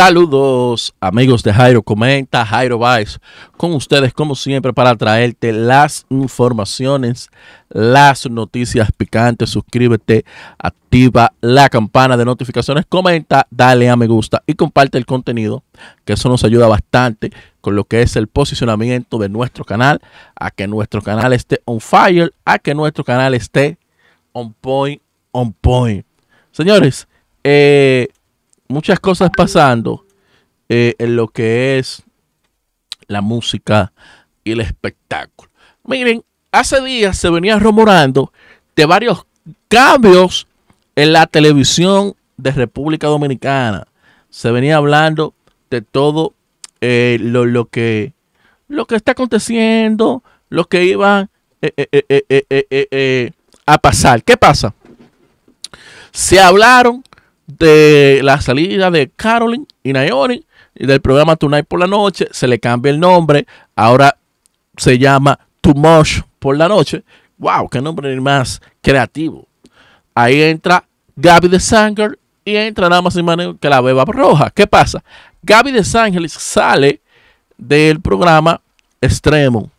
Saludos amigos de Jairo Comenta, Jairo Vice, con ustedes como siempre para traerte las informaciones, las noticias picantes. Suscríbete, activa la campana de notificaciones, comenta, dale a me gusta y comparte el contenido, que eso nos ayuda bastante con lo que es el posicionamiento de nuestro canal, a que nuestro canal esté on fire, a que nuestro canal esté on point, on point. Señores, eh muchas cosas pasando eh, en lo que es la música y el espectáculo. Miren, hace días se venía rumorando de varios cambios en la televisión de República Dominicana. Se venía hablando de todo eh, lo, que, lo que está aconteciendo, lo que iba eh, a pasar. ¿Qué pasa? Se hablaron de la salida de Carolyn y Naomi y del programa Tonight por la noche, se le cambia el nombre, ahora se llama Too Much por la noche. ¡Wow! ¡Qué nombre más creativo! Ahí entra Gaby de Sanger y entra nada más y que la beba roja. ¿Qué pasa? Gaby de Ángeles sale del programa Extremo.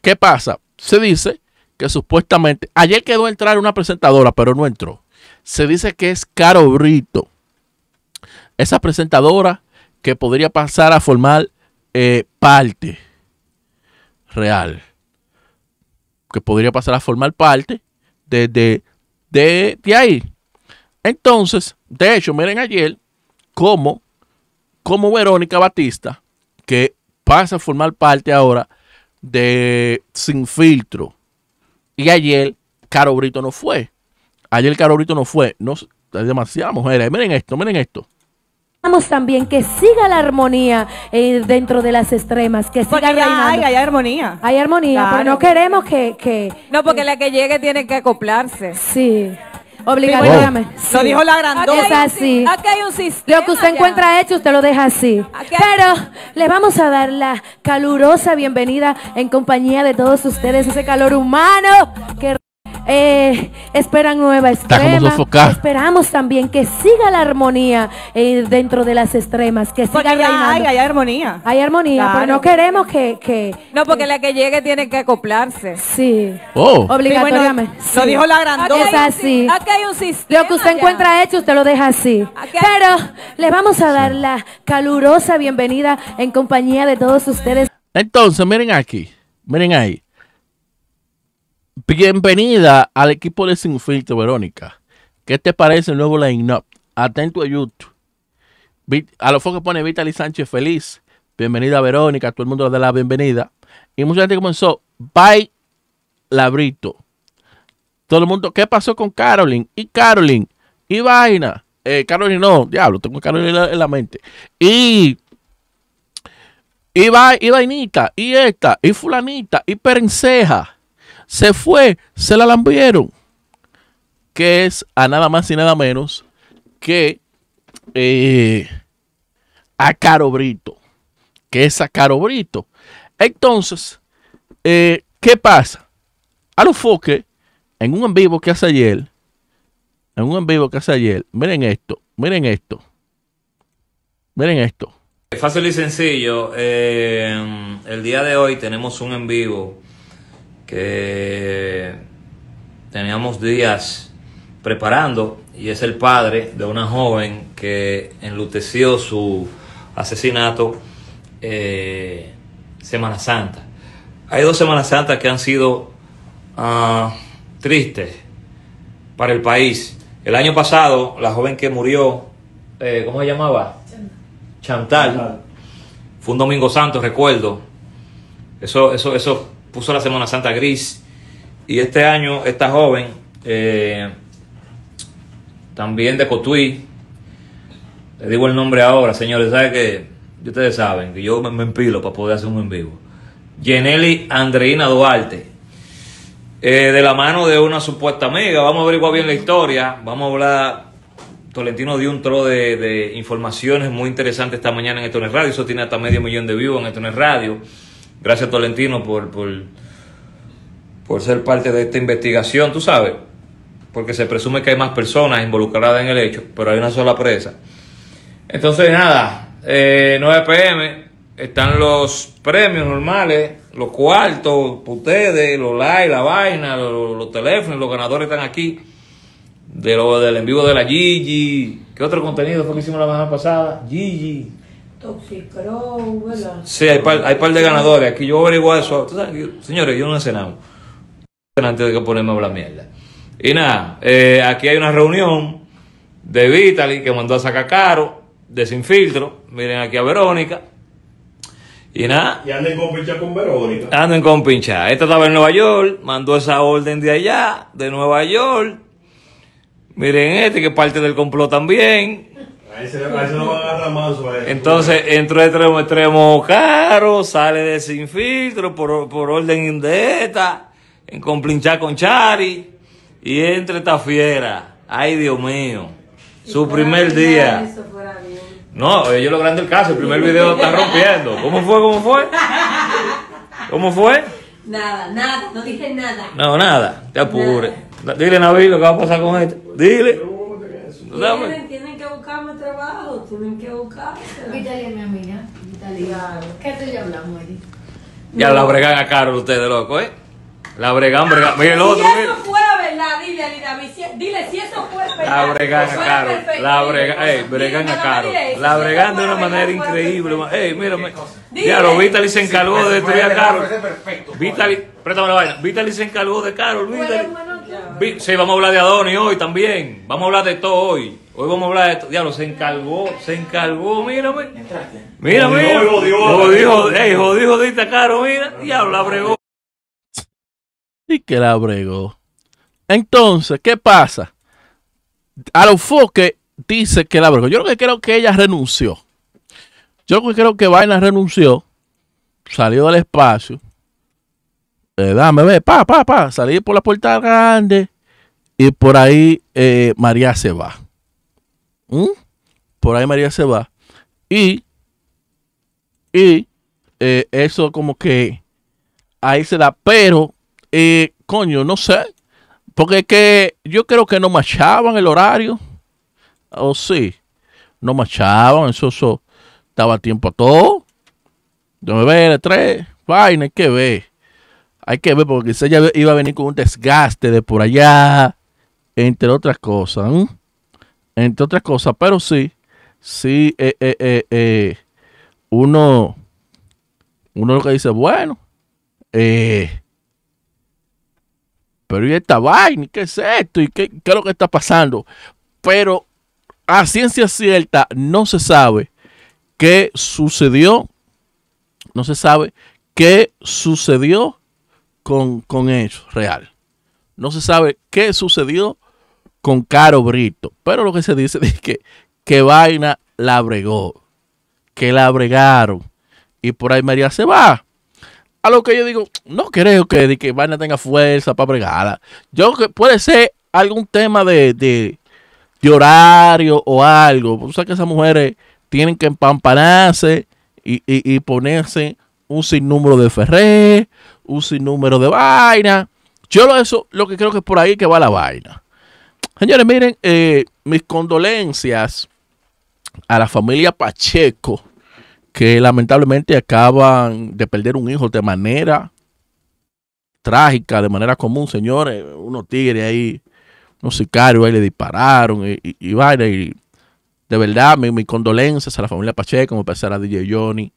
¿Qué pasa? Se dice que supuestamente ayer quedó a entrar una presentadora, pero no entró se dice que es Caro Brito, esa presentadora que podría pasar a formar eh, parte real, que podría pasar a formar parte de, de, ahí. Entonces, de hecho, miren ayer como cómo Verónica Batista, que pasa a formar parte ahora de Sin Filtro, y ayer Caro Brito no fue. Ayer el calorito no fue. No, hay demasiadas mujeres. Miren esto, miren esto vamos también que siga la armonía eh, dentro de las extremas, que hay, armonía. Hay armonía, pero no queremos que, No, porque la que llegue tiene que acoplarse. Sí. Obligatoriamente. Lo dijo la grandota. así. Aquí un sistema. Lo que usted encuentra hecho, usted lo deja así. Pero le vamos a dar la calurosa bienvenida en compañía de todos ustedes, ese calor humano que eh, esperan nueva extrema. Esperamos también que siga la armonía eh, dentro de las extremas, que siga hay, armonía. Hay armonía, pero no queremos que, No, porque la que llegue tiene que acoplarse. Sí. Oh. Obligatoriamente. Lo dijo la grandota. Lo que usted encuentra hecho, usted lo deja así. Pero le vamos a dar la calurosa bienvenida en compañía de todos ustedes. Entonces, miren aquí, miren ahí. Bienvenida al equipo de Sin Filtro, Verónica. ¿Qué te parece el nuevo line-up? Atento a YouTube. A lo que pone Vitaly Sánchez feliz. Bienvenida, Verónica. Todo el mundo le da la bienvenida. Y mucha gente comenzó. Bye, Labrito. Todo el mundo. ¿Qué pasó con Carolyn? Y Carolyn. Y vaina. Eh, Carolyn no. Diablo, tengo en la, mente. Y y, va, y vainita, y esta, y fulanita, y perenceja se fue, se la lambieron. Que es a nada más y nada menos que eh, a Caro Brito. Que es a Caro Brito. Entonces, eh, ¿qué pasa? A los foques, en un en vivo que hace ayer, en un en vivo que hace ayer, miren esto, miren esto, miren esto. Es Fácil y sencillo, eh, el día de hoy tenemos un en vivo que teníamos días preparando y es el padre de una joven que enluteció su asesinato eh, Semana Santa. Hay dos Semanas Santas que han sido ah, tristes para el país. El año pasado, la joven que murió, eh, ¿cómo se llamaba? Chantal. Chantal. Fue un Domingo Santo, recuerdo. Eso, eso, eso puso la Semana Santa gris. Y este año, esta joven, eh, también de Cotuí, le digo el nombre ahora, señores, ¿sabe que Ustedes saben que yo me, empilo para poder hacer un en vivo. Yeneli Andreina Duarte. Eh, de la mano de una supuesta amiga. Vamos a ver averiguar bien la historia. Vamos a hablar. Tolentino dio un tro de, informaciones muy interesantes esta mañana en Etones Radio. Eso tiene hasta medio millón de views en en Radio. Gracias, Tolentino, por, por, ser parte de esta investigación, tú sabes, porque se presume que hay más personas involucradas en el hecho, pero hay una sola presa. Entonces, nada, 9 eh, pm, están los premios normales, los cuartos, ustedes, los likes, la vaina, los, teléfonos, los ganadores están aquí. De lo del en vivo de la Gigi. ¿Qué otro contenido fue que hicimos la semana pasada? Gigi. Sí, hay par, par de ganadores. Aquí yo averiguo eso. señores, yo no sé nada, Antes de que ponerme a mierda. Y nada, eh, aquí hay una reunión de Vitali que mandó a sacar caro, de sin Miren aquí a Verónica. Y nada. Y anden con pincha con Verónica. Anden con pincha, Esta estaba en Nueva York, mandó esa orden de allá, de Nueva York. Miren este que parte del complot también. Ahí se, a agarrar más Entonces, entró de extremo extremo caro, sale de sin filtro, por, orden indeta. en complinchar con Chari, y entre esta fiera. Ay, Dios mío. Su primer día. No, yo lo grande el caso, el primer video está rompiendo. ¿Cómo fue? ¿Cómo fue? ¿Cómo fue? Nada, nada, no dije nada. No, nada, te apure. Dile, Navi, lo que va a pasar con esto. Dile tienen que buscar. Vitalia mi amiga. Vitalia. ¿Qué tú ya hablamos allí. Ya la bregan a Carol ustedes, loco, ¿eh? La bregan, bregan. Mira el otro. Si eso fuera verdad, dile, a si, dile, si eso fuera verdad. La bregan a Carlos, La bregan, ey, bregan a Carlos, La bregan de una manera increíble. Ey, mírame. Ya, lo Vitali se encargó de destruir a Carol. Pues, Vitali, préstame la vaina. Vitali se encargó de Carol. Vitali. Sí, vamos a hablar de Adoni hoy también. Vamos a hablar de todo hoy. Hoy vamos a hablar de esto. Diablo, se encargó, se encargó, mírame. Entraste. Mira, mira. Jodió, dijo. caro, mira. Diablo, la bregó. Y que la bregó. Entonces, ¿qué pasa? A los que dice que la bregó. Yo lo que creo que ella renunció. Yo que creo que Vaina renunció, salió del espacio. Eh, dame, ve, pa, pa, pa. Salí por la puerta grande. Y por ahí eh, María se va. ¿Mm? Por ahí María se va. Y, y eh, eso como que ahí se da. Pero, eh, coño, no sé. Porque es que yo creo que no marchaban el horario. O sí. No marchaban Eso, eso daba tiempo a todo. 9, 3, vaina, hay que ver. Hay que ver porque quizás ya iba a venir con un desgaste de por allá, entre otras cosas entre otras cosas, pero sí, sí, eh, eh, eh, uno, uno lo que dice, bueno, pero ¿y esta vaina? ¿Qué es esto? ¿Y qué, qué es lo que está pasando? Pero a ciencia cierta no se sabe qué sucedió, no se sabe qué sucedió con, con eso real. No se sabe qué sucedió con Caro Brito. Pero lo que se dice es que, vaina la bregó, que la bregaron. Y por ahí María se va. A lo que yo digo, no creo que, que vaina tenga fuerza para bregarla. Yo que puede ser algún tema de, horario o algo. sabes que esas mujeres tienen que empampanarse y, ponerse un sinnúmero de ferré, un sinnúmero de vaina. Yo lo, eso, lo que creo que es por ahí que va la vaina. Señores, miren, eh, mis condolencias a la familia Pacheco, que lamentablemente acaban de perder un hijo de manera trágica, de manera común, señores. Unos tigres ahí, unos sicarios ahí le dispararon y, y, de verdad, mis mi condolencias a la familia Pacheco, me pasará a DJ Johnny,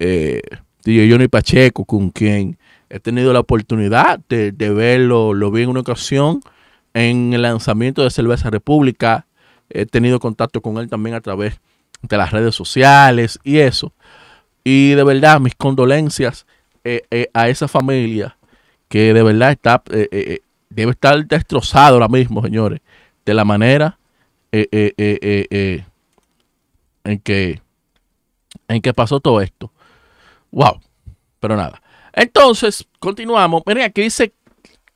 eh, DJ Johnny Pacheco, con quien he tenido la oportunidad de verlo, lo vi en una ocasión en el lanzamiento de Cerveza República. He tenido contacto con él también a través de las redes sociales y eso. Y de verdad, mis condolencias eh, eh, a esa familia que de verdad está, eh, debe estar destrozado ahora mismo, señores, de la manera en, que, en que pasó todo esto. ¡Wow! Pero nada. Entonces, continuamos. Miren, aquí dice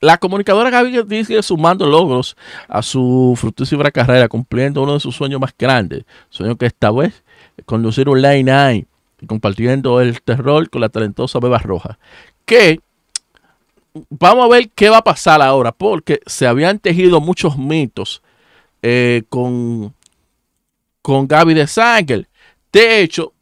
la comunicadora Gaby dice sumando logros a su fructífera carrera, cumpliendo uno de sus sueños más grandes, sueño que esta vez conducir un Line 9, y compartiendo el terror con la talentosa Beba Roja. Que vamos a ver qué va a pasar ahora, porque se habían tejido muchos mitos eh, con, con Gaby de sangre De hecho,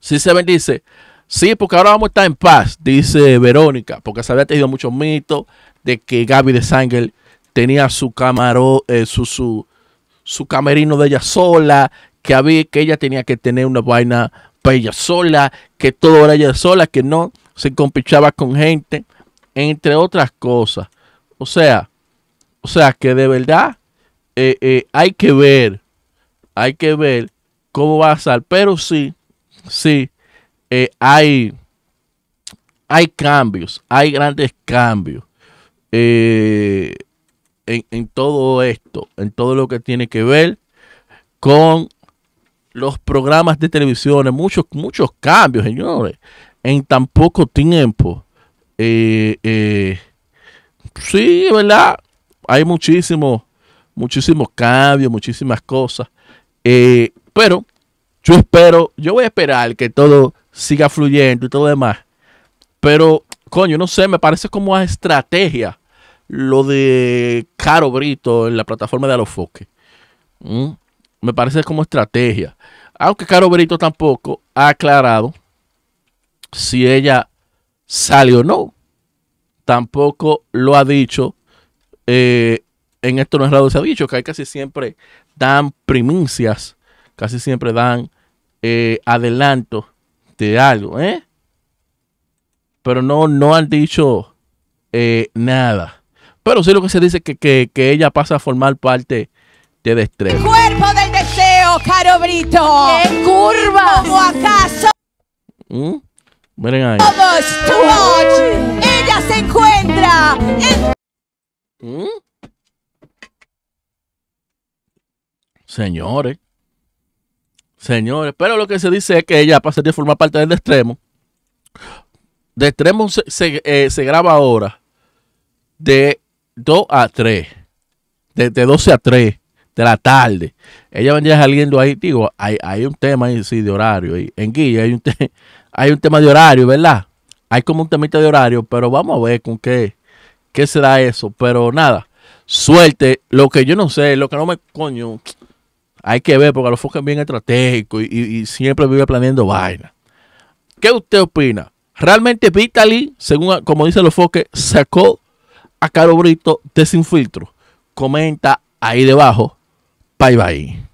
si se bendice, Sí, porque ahora vamos a estar en paz, dice Verónica, porque se había tenido muchos mitos de que Gaby de Sanger tenía su camaró, eh, su, su, su, camerino de ella sola, que había, que ella tenía que tener una vaina para ella sola, que todo era ella sola, que no se compichaba con gente, entre otras cosas. O sea, o sea que de verdad eh, eh, hay que ver, hay que ver cómo va a ser, pero sí, sí eh, hay, hay cambios, hay grandes cambios eh, en, todo esto, en todo lo que tiene que ver con los programas de televisión, muchos, muchos cambios, señores, en tan poco tiempo. Eh, sí, ¿verdad? Hay muchísimos, muchísimos cambios, muchísimas cosas. pero yo espero, yo voy a esperar que todo siga fluyendo y todo lo demás. Pero, coño, no sé, me parece como una estrategia lo de Caro Brito en la plataforma de Alofoque. ¿Mm? Me parece como estrategia. Aunque Caro Brito tampoco ha aclarado si ella sale o no. Tampoco lo ha dicho. Eh, en esto no es raro, se ha dicho que hay casi siempre dan primicias, casi siempre dan eh, adelanto de algo, ¿eh? Pero no, no han dicho eh, nada. Pero sí lo que se dice es que, ella pasa a formar parte de Destreza. El cuerpo del deseo, Caro Brito. ¿En curva! ¿O acaso? ¿Mm? Miren ahí. Ella se encuentra en... ¿Mm? Señores. Señores, pero lo que se dice es que ella pasaría a formar parte del extremo. De extremo se, eh, graba ahora de 2 a 3. De, 12 a 3 de la tarde. Ella vendría saliendo ahí. Digo, hay, hay un tema ahí, sí, de horario. En Guilla hay un, hay un tema de horario, ¿verdad? Hay como un temita de horario, pero vamos a ver con qué, qué será eso. Pero nada, suerte. Lo que yo no sé, lo que no me coño. Hay que ver, porque los lo es bien estratégico y, siempre vive planeando vaina. ¿Qué usted opina? ¿Realmente Vitaly, según como dice los foques, sacó a Caro Brito de sin Comenta ahí debajo. Bye bye.